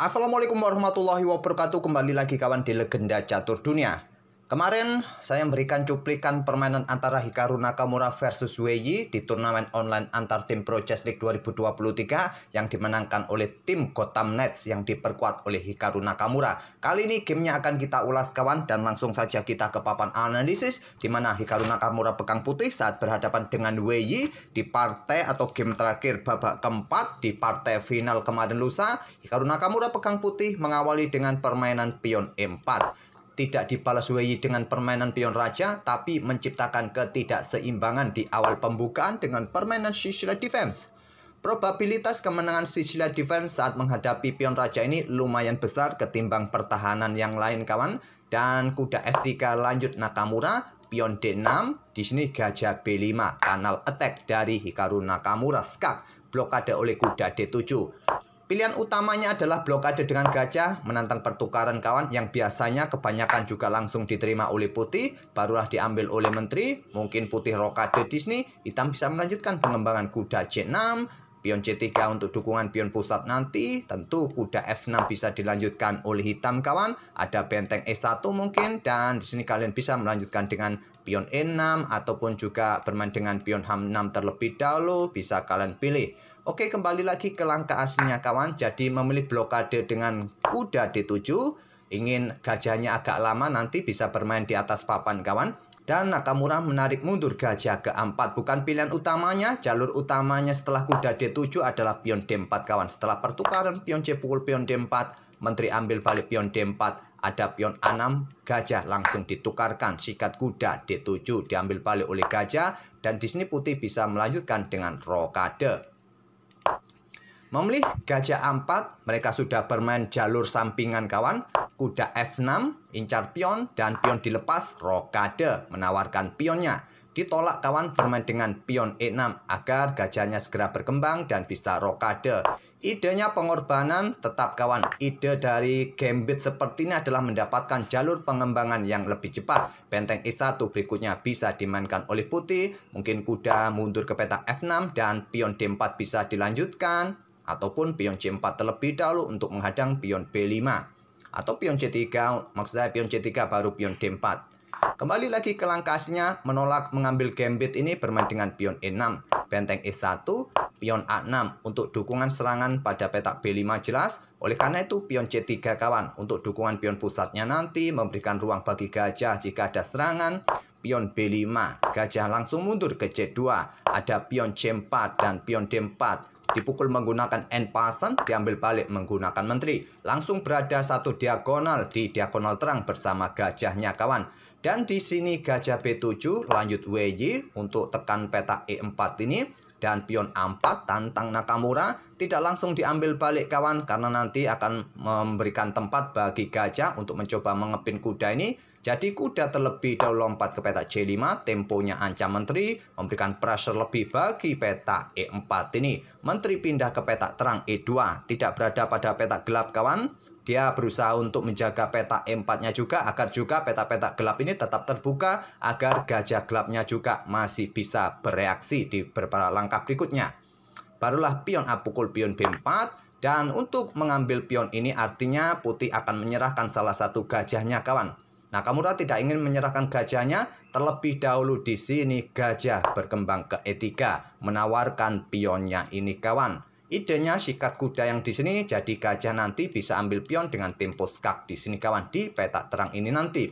Assalamualaikum warahmatullahi wabarakatuh Kembali lagi kawan di Legenda Catur Dunia Kemarin saya memberikan cuplikan permainan antara Hikaru Nakamura versus Wei di turnamen online antar tim Pro Chess League 2023 yang dimenangkan oleh tim Gotham Nets yang diperkuat oleh Hikaru Nakamura. Kali ini gamenya akan kita ulas kawan dan langsung saja kita ke papan analisis di mana Hikaru Nakamura pegang putih saat berhadapan dengan Wei di partai atau game terakhir babak keempat di partai final kemarin lusa. Hikaru Nakamura pegang putih mengawali dengan permainan pion E4 tidak dibalas Wei dengan permainan pion raja, tapi menciptakan ketidakseimbangan di awal pembukaan dengan permainan Sicilian Defense. Probabilitas kemenangan Sicilian Defense saat menghadapi pion raja ini lumayan besar ketimbang pertahanan yang lain kawan. Dan kuda F3 lanjut Nakamura, pion D6, di sini gajah B5, kanal attack dari Hikaru Nakamura skak, blokade oleh kuda D7. Pilihan utamanya adalah blokade dengan gajah, menantang pertukaran kawan yang biasanya kebanyakan juga langsung diterima oleh putih, barulah diambil oleh menteri, mungkin putih rokade Disney, hitam bisa melanjutkan pengembangan kuda C6, pion C3 untuk dukungan pion pusat nanti, tentu kuda F6 bisa dilanjutkan oleh hitam kawan, ada benteng E1 mungkin, dan di sini kalian bisa melanjutkan dengan pion E6, ataupun juga bermain dengan pion H6 terlebih dahulu, bisa kalian pilih. Oke, kembali lagi ke langkah aslinya kawan. Jadi memilih blokade dengan kuda D7. Ingin gajahnya agak lama nanti bisa bermain di atas papan kawan. Dan Nakamura menarik mundur gajah ke-4 bukan pilihan utamanya. Jalur utamanya setelah kuda D7 adalah pion D4 kawan. Setelah pertukaran pion C pukul pion D4, Menteri ambil balik pion D4 ada pion A6, gajah langsung ditukarkan, sikat kuda D7 diambil balik oleh gajah, dan di sini putih bisa melanjutkan dengan rokade. Memilih gajah A4, mereka sudah bermain jalur sampingan kawan. Kuda F6, incar pion, dan pion dilepas, rokade menawarkan pionnya. Ditolak kawan bermain dengan pion E6 agar gajahnya segera berkembang dan bisa rokade. Idenya pengorbanan tetap kawan. Ide dari Gambit seperti ini adalah mendapatkan jalur pengembangan yang lebih cepat. Benteng E1 berikutnya bisa dimainkan oleh putih. Mungkin kuda mundur ke petak F6 dan pion D4 bisa dilanjutkan ataupun pion C4 terlebih dahulu untuk menghadang pion B5 atau pion C3 maksudnya pion C3 baru pion D4. Kembali lagi ke langkahnya menolak mengambil gambit ini bermain dengan pion E6, benteng E1, pion A6 untuk dukungan serangan pada petak B5 jelas. Oleh karena itu pion C3 kawan untuk dukungan pion pusatnya nanti memberikan ruang bagi gajah jika ada serangan. Pion B5, gajah langsung mundur ke C2, ada pion C4 dan pion D4 dipukul menggunakan end pasang, diambil balik menggunakan menteri. Langsung berada satu diagonal di diagonal terang bersama gajahnya kawan. Dan di sini gajah B7 lanjut WY untuk tekan peta E4 ini. Dan pion A4 tantang Nakamura tidak langsung diambil balik kawan karena nanti akan memberikan tempat bagi gajah untuk mencoba mengepin kuda ini jadi kuda terlebih dahulu lompat ke petak C5, temponya ancam menteri, memberikan pressure lebih bagi petak E4 ini. Menteri pindah ke petak terang E2, tidak berada pada petak gelap kawan. Dia berusaha untuk menjaga petak E4-nya juga agar juga petak-petak gelap ini tetap terbuka agar gajah gelapnya juga masih bisa bereaksi di beberapa langkah berikutnya. Barulah pion A pukul pion B4, dan untuk mengambil pion ini artinya putih akan menyerahkan salah satu gajahnya kawan. Nah, Kamura tidak ingin menyerahkan gajahnya terlebih dahulu di sini. Gajah berkembang ke etika menawarkan pionnya ini kawan. Idenya sikat kuda yang di sini, jadi gajah nanti bisa ambil pion dengan tempo skak di sini kawan, di petak terang ini nanti.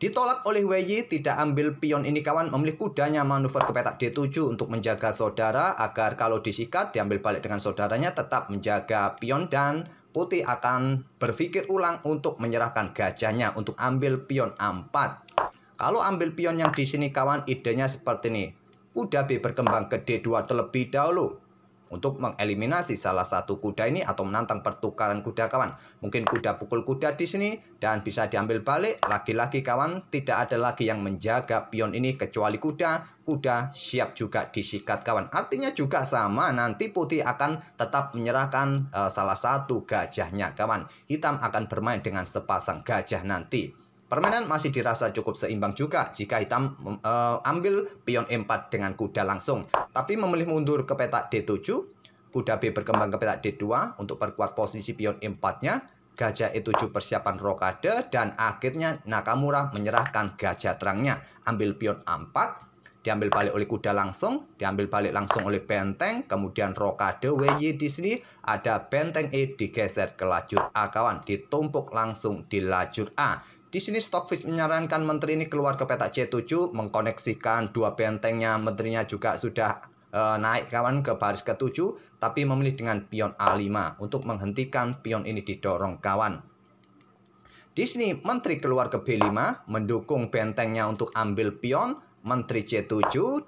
Ditolak oleh Wei tidak ambil pion ini kawan, memilih kudanya manuver ke petak D7 untuk menjaga saudara agar kalau disikat diambil balik dengan saudaranya tetap menjaga pion dan putih akan berpikir ulang untuk menyerahkan gajahnya untuk ambil pion A4. Kalau ambil pion yang di sini kawan idenya seperti ini. Kuda B berkembang ke D2 terlebih dahulu untuk mengeliminasi salah satu kuda ini atau menantang pertukaran kuda kawan. Mungkin kuda pukul kuda di sini dan bisa diambil balik. Lagi-lagi kawan tidak ada lagi yang menjaga pion ini kecuali kuda. Kuda siap juga disikat kawan. Artinya juga sama nanti putih akan tetap menyerahkan uh, salah satu gajahnya kawan. Hitam akan bermain dengan sepasang gajah nanti. Permainan masih dirasa cukup seimbang juga jika hitam uh, ambil pion E4 dengan kuda langsung. Tapi memilih mundur ke petak D7, kuda B berkembang ke petak D2 untuk perkuat posisi pion E4-nya, gajah E7 persiapan rokade, dan akhirnya Nakamura menyerahkan gajah terangnya. Ambil pion A4, diambil balik oleh kuda langsung, diambil balik langsung oleh benteng, kemudian rokade WY di sini ada benteng E digeser ke lajur A kawan, ditumpuk langsung di lajur A. Di sini Stockfish menyarankan menteri ini keluar ke petak C7 mengkoneksikan dua bentengnya. Menterinya juga sudah e, naik kawan ke baris ke-7 tapi memilih dengan pion A5 untuk menghentikan pion ini didorong kawan. Di sini menteri keluar ke B5 mendukung bentengnya untuk ambil pion menteri C7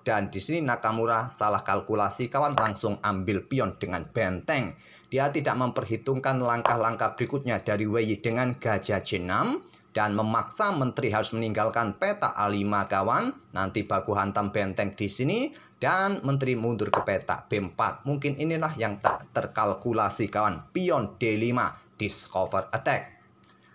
dan di sini Nakamura salah kalkulasi kawan langsung ambil pion dengan benteng. Dia tidak memperhitungkan langkah-langkah berikutnya dari Wei dengan gajah C6 dan memaksa menteri harus meninggalkan peta A5 kawan. Nanti baku hantam benteng di sini dan menteri mundur ke peta B4. Mungkin inilah yang tak terkalkulasi kawan. Pion D5 discover attack.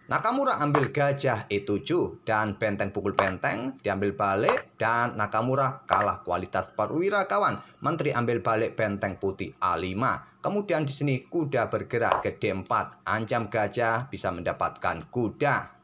Nakamura ambil gajah E7 dan benteng pukul benteng diambil balik dan Nakamura kalah kualitas perwira kawan. Menteri ambil balik benteng putih A5. Kemudian di sini kuda bergerak ke D4. Ancam gajah bisa mendapatkan kuda.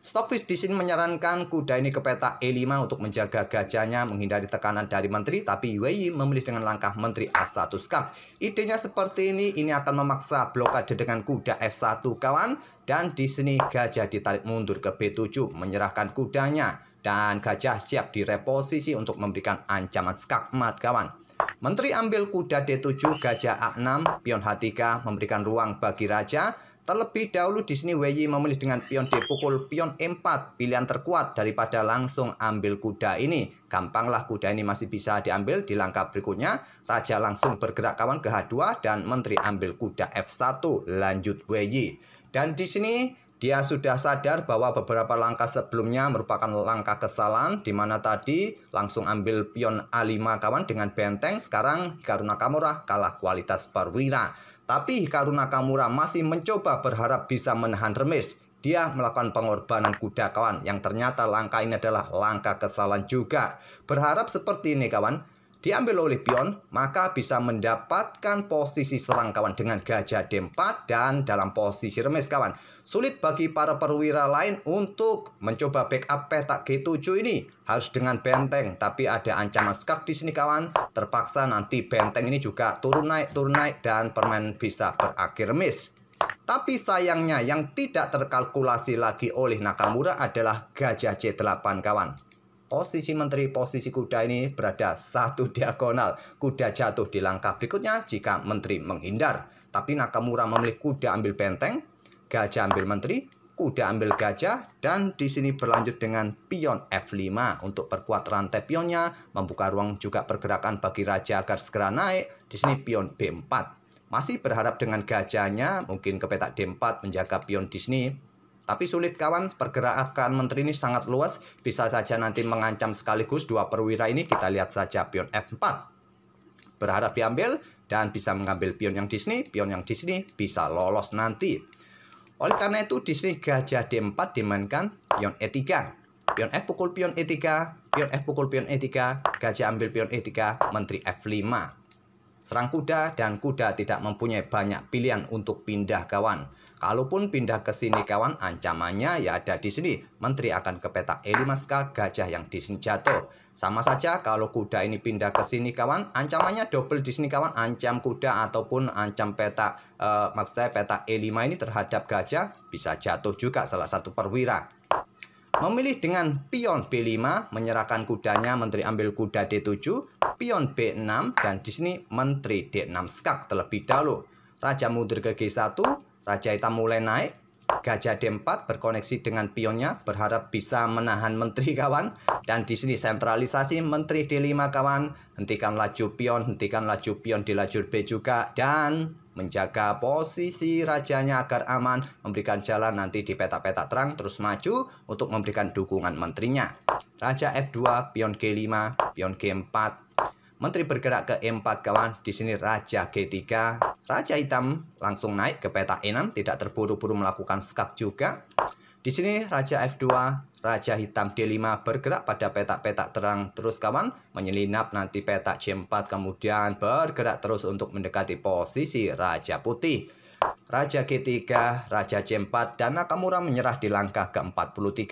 Stockfish di sini menyarankan kuda ini ke peta E5 untuk menjaga gajahnya menghindari tekanan dari menteri, tapi Wei memilih dengan langkah menteri A1 skak. Idenya seperti ini, ini akan memaksa blokade dengan kuda F1 kawan, dan di sini gajah ditarik mundur ke B7 menyerahkan kudanya, dan gajah siap direposisi untuk memberikan ancaman skak mat kawan. Menteri ambil kuda D7, gajah A6, pion H3 memberikan ruang bagi raja, Terlebih dahulu Disney Wei memilih dengan pion D pukul pion E4 pilihan terkuat daripada langsung ambil kuda ini. Gampanglah kuda ini masih bisa diambil di langkah berikutnya. Raja langsung bergerak kawan ke H2 dan menteri ambil kuda F1 lanjut Wei Dan di sini dia sudah sadar bahwa beberapa langkah sebelumnya merupakan langkah kesalahan di mana tadi langsung ambil pion A5 kawan dengan benteng sekarang karena Kamura kalah kualitas perwira. Tapi Karuna Kamura masih mencoba berharap bisa menahan remis. Dia melakukan pengorbanan kuda kawan yang ternyata langkah ini adalah langkah kesalahan juga. Berharap seperti ini kawan, diambil oleh pion, maka bisa mendapatkan posisi serang kawan dengan gajah D4 dan dalam posisi remes kawan. Sulit bagi para perwira lain untuk mencoba backup petak G7 ini. Harus dengan benteng, tapi ada ancaman skak di sini kawan. Terpaksa nanti benteng ini juga turun naik, turun naik, dan permain bisa berakhir remes. Tapi sayangnya yang tidak terkalkulasi lagi oleh Nakamura adalah gajah C8 kawan posisi menteri posisi kuda ini berada satu diagonal. Kuda jatuh di langkah berikutnya jika menteri menghindar. Tapi Nakamura memilih kuda ambil benteng, gajah ambil menteri, kuda ambil gajah, dan di sini berlanjut dengan pion F5 untuk perkuat rantai pionnya, membuka ruang juga pergerakan bagi raja agar segera naik. Di sini pion B4. Masih berharap dengan gajahnya, mungkin ke petak D4 menjaga pion di sini tapi sulit kawan, pergerakan menteri ini sangat luas, bisa saja nanti mengancam sekaligus dua perwira ini kita lihat saja pion F4. Berharap diambil dan bisa mengambil pion yang di sini, pion yang di sini bisa lolos nanti. Oleh karena itu di sini gajah D4 dimainkan pion E3. Pion F pukul pion E3, pion F pukul pion E3, gajah ambil pion E3, menteri F5. Serang kuda dan kuda tidak mempunyai banyak pilihan untuk pindah kawan. Kalaupun pindah ke sini kawan, ancamannya ya ada di sini. Menteri akan ke petak Elimaska, gajah yang di sini jatuh. Sama saja kalau kuda ini pindah ke sini kawan, ancamannya double di sini kawan, ancam kuda ataupun ancam petak e, maksud saya petak E5 ini terhadap gajah bisa jatuh juga salah satu perwira. Memilih dengan pion B5, menyerahkan kudanya, menteri ambil kuda D7, pion B6, dan di sini menteri D6 skak terlebih dahulu. Raja mundur ke G1, raja hitam mulai naik, gajah D4 berkoneksi dengan pionnya berharap bisa menahan menteri kawan dan di sini sentralisasi menteri D5 kawan hentikan laju pion hentikan laju pion di lajur B juga dan menjaga posisi rajanya agar aman, memberikan jalan nanti di peta-peta terang terus maju untuk memberikan dukungan menterinya. Raja F2, pion G5, pion G4. Menteri bergerak ke E4 kawan, di sini Raja G3, Raja Hitam langsung naik ke peta E6, tidak terburu-buru melakukan skak juga. Di sini Raja F2, Raja hitam D5 bergerak pada petak-petak terang terus kawan Menyelinap nanti petak c 4 kemudian bergerak terus untuk mendekati posisi Raja putih Raja G3, Raja C4, dan Nakamura menyerah di langkah ke-43.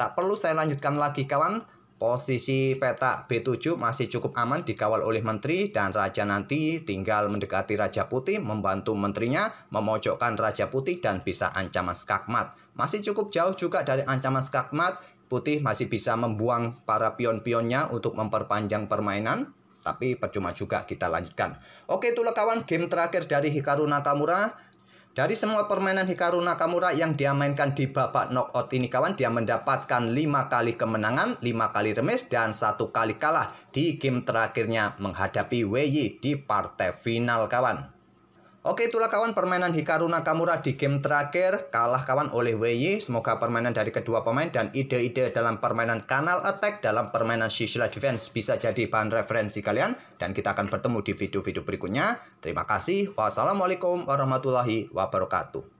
Tak perlu saya lanjutkan lagi kawan, Posisi peta B7 masih cukup aman dikawal oleh menteri dan raja nanti tinggal mendekati Raja Putih membantu menterinya memojokkan Raja Putih dan bisa ancaman skakmat. Masih cukup jauh juga dari ancaman skakmat, Putih masih bisa membuang para pion-pionnya untuk memperpanjang permainan. Tapi percuma juga kita lanjutkan. Oke itulah kawan game terakhir dari Hikaru Nakamura. Dari semua permainan Hikaru Nakamura yang dia mainkan di babak knockout ini kawan, dia mendapatkan 5 kali kemenangan, 5 kali remis, dan satu kali kalah di game terakhirnya menghadapi Wei Yi di partai final kawan. Oke itulah kawan permainan Hikaru Nakamura di game terakhir kalah kawan oleh WY. Semoga permainan dari kedua pemain dan ide-ide dalam permainan kanal attack dalam permainan Shishila Defense bisa jadi bahan referensi kalian dan kita akan bertemu di video-video berikutnya. Terima kasih. Wassalamualaikum warahmatullahi wabarakatuh.